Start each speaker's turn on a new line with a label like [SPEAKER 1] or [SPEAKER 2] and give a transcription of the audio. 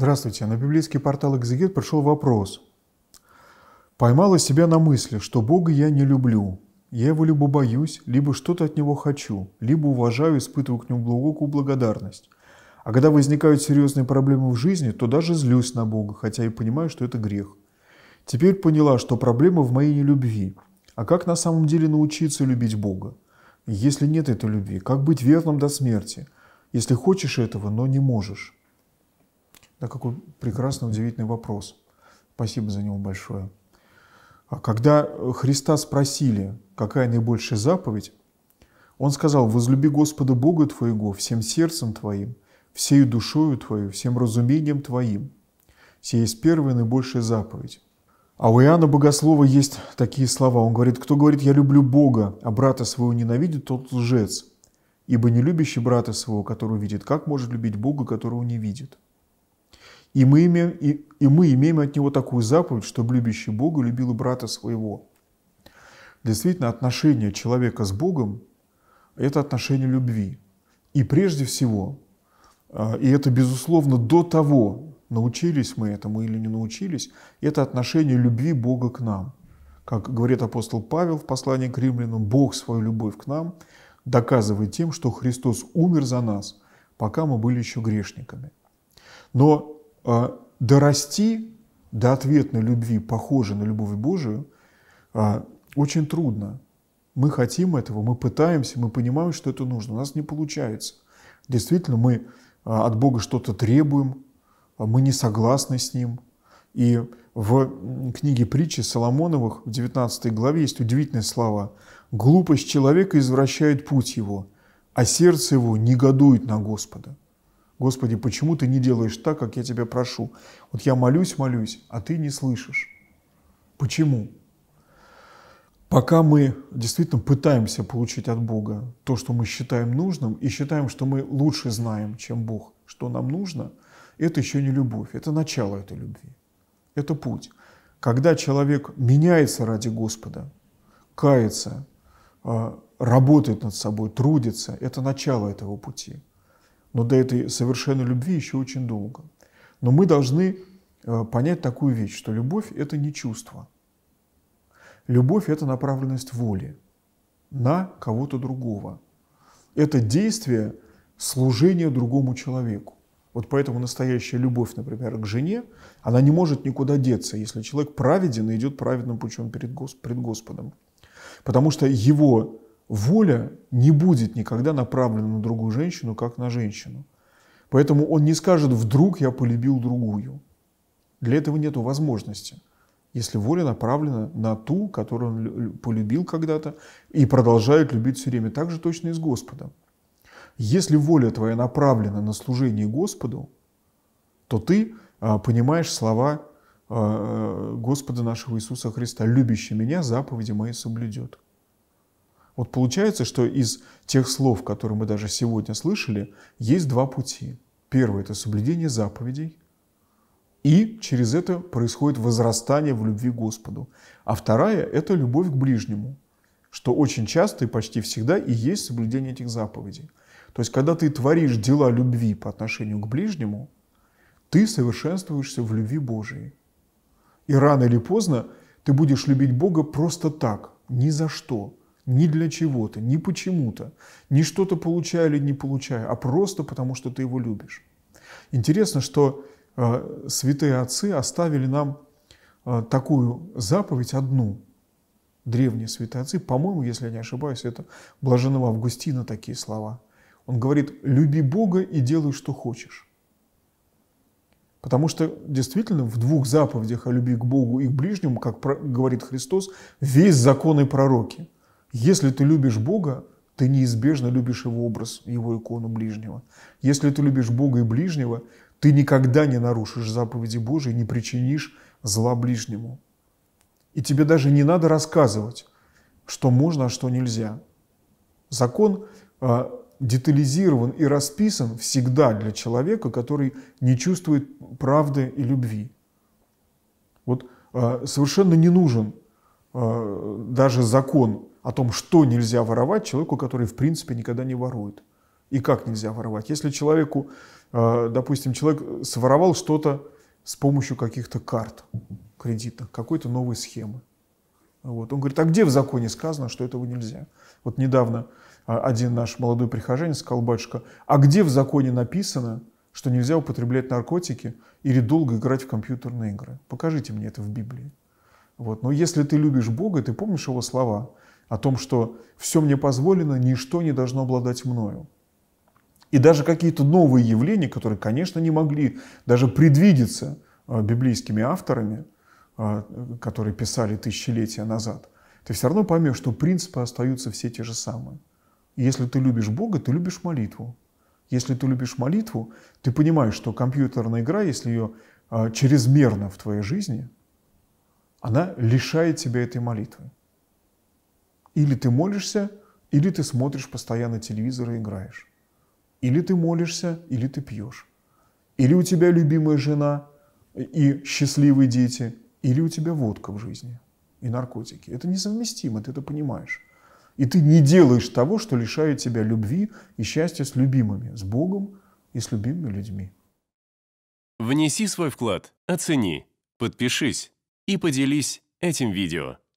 [SPEAKER 1] Здравствуйте. На библейский портал «Экзегет» пришел вопрос. Поймала себя на мысли, что Бога я не люблю. Я его либо боюсь, либо что-то от него хочу, либо уважаю и испытываю к нему глубокую благодарность. А когда возникают серьезные проблемы в жизни, то даже злюсь на Бога, хотя и понимаю, что это грех. Теперь поняла, что проблема в моей нелюбви. А как на самом деле научиться любить Бога? Если нет этой любви, как быть верным до смерти, если хочешь этого, но не можешь? Да, какой прекрасный, удивительный вопрос. Спасибо за него большое. А когда Христа спросили, какая наибольшая заповедь, он сказал, «Возлюби Господа Бога твоего всем сердцем твоим, всей душою твою, всем разумением твоим». Все есть первая наибольшая заповедь. А у Иоанна Богослова есть такие слова. Он говорит, кто говорит, я люблю Бога, а брата своего ненавидит, тот лжец. Ибо не любящий брата своего, которого видит, как может любить Бога, которого не видит? И мы, имеем, и, и мы имеем от него такую заповедь, чтобы любящий Бога любил и брата своего. Действительно, отношение человека с Богом – это отношение любви. И прежде всего, а, и это, безусловно, до того, научились мы этому или не научились, это отношение любви Бога к нам. Как говорит апостол Павел в послании к римлянам, Бог свою любовь к нам доказывает тем, что Христос умер за нас, пока мы были еще грешниками. Но а дорасти до ответной любви, похожей на любовь Божию, а, очень трудно. Мы хотим этого, мы пытаемся, мы понимаем, что это нужно. У нас не получается. Действительно, мы а, от Бога что-то требуем, мы не согласны с Ним. И в книге притчи Соломоновых в 19 главе есть удивительные слова. «Глупость человека извращает путь его, а сердце его негодует на Господа». Господи, почему ты не делаешь так, как я тебя прошу? Вот я молюсь, молюсь, а ты не слышишь. Почему? Пока мы действительно пытаемся получить от Бога то, что мы считаем нужным, и считаем, что мы лучше знаем, чем Бог, что нам нужно, это еще не любовь, это начало этой любви, это путь. Когда человек меняется ради Господа, кается, а, работает над собой, трудится, это начало этого пути – но до этой совершенной любви еще очень долго. Но мы должны э, понять такую вещь, что любовь – это не чувство. Любовь – это направленность воли на кого-то другого. Это действие служения другому человеку. Вот поэтому настоящая любовь, например, к жене, она не может никуда деться, если человек праведен и идет праведным путем перед, Господом. Потому что его воля не будет никогда направлена на другую женщину, как на женщину. Поэтому он не скажет «вдруг я полюбил другую». Для этого нет возможности, если воля направлена на ту, которую он полюбил когда-то и продолжает любить все время. Так же точно и с Господом. Если воля твоя направлена на служение Господу, то ты а, понимаешь слова а, э, Господа нашего Иисуса Христа, любящий меня, заповеди мои соблюдет. Вот получается, что из тех слов, которые мы даже сегодня слышали, есть два пути. Первый – это соблюдение заповедей, и через это происходит возрастание в любви к Господу. А вторая – это любовь к ближнему, что очень часто и почти всегда и есть соблюдение этих заповедей. То есть, когда ты творишь дела любви по отношению к ближнему, ты совершенствуешься в любви Божией. И рано или поздно ты будешь любить Бога просто так, ни за что – ни для чего-то, ни почему-то. ни что-то получая или не получая, а просто потому, что ты его любишь. Интересно, что э, святые отцы оставили нам э, такую заповедь одну. Древние святые отцы, по-моему, если я не ошибаюсь, это блаженного Августина такие слова. Он говорит, люби Бога и делай, что хочешь. Потому что действительно в двух заповедях о любви к Богу и к ближнему, как говорит Христос, весь закон и пророки – если ты любишь Бога, ты неизбежно любишь его образ, его икону ближнего. Если ты любишь Бога и ближнего, ты никогда не нарушишь заповеди Божьи, не причинишь зла ближнему. И тебе даже не надо рассказывать, что можно, а что нельзя. Закон э, детализирован и расписан всегда для человека, который не чувствует правды и любви. Вот э, совершенно не нужен э, даже закон о том, что нельзя воровать человеку, который в принципе никогда не ворует. И как нельзя воровать. Если человеку, э, допустим, человек своровал что-то с помощью каких-то карт кредитных, какой-то новой схемы. Вот. Он говорит, а где в законе сказано, что этого нельзя? Вот недавно э, один наш молодой прихожанин сказал, батюшка, а где в законе написано, что нельзя употреблять наркотики или долго играть в компьютерные игры? Покажите мне это в Библии. Вот. Но если ты любишь Бога, ты помнишь его слова – о том, что все мне позволено, ничто не должно обладать мною. И даже какие-то новые явления, которые, конечно, не могли даже предвидеться э, библейскими авторами, э, которые писали тысячелетия назад, ты все равно поймешь, что принципы остаются все те же самые. Если ты любишь Бога, ты любишь молитву. Если ты любишь молитву, ты понимаешь, что компьютерная игра, если ее э, чрезмерно в твоей жизни, она лишает тебя этой молитвы. Или ты молишься, или ты смотришь постоянно телевизор и играешь. Или ты молишься, или ты пьешь. Или у тебя любимая жена и счастливые дети, или у тебя водка в жизни и наркотики. Это несовместимо, ты это понимаешь. И ты не делаешь того, что лишает тебя любви и счастья с любимыми, с Богом и с любимыми людьми. Внеси свой вклад, оцени, подпишись и поделись этим видео.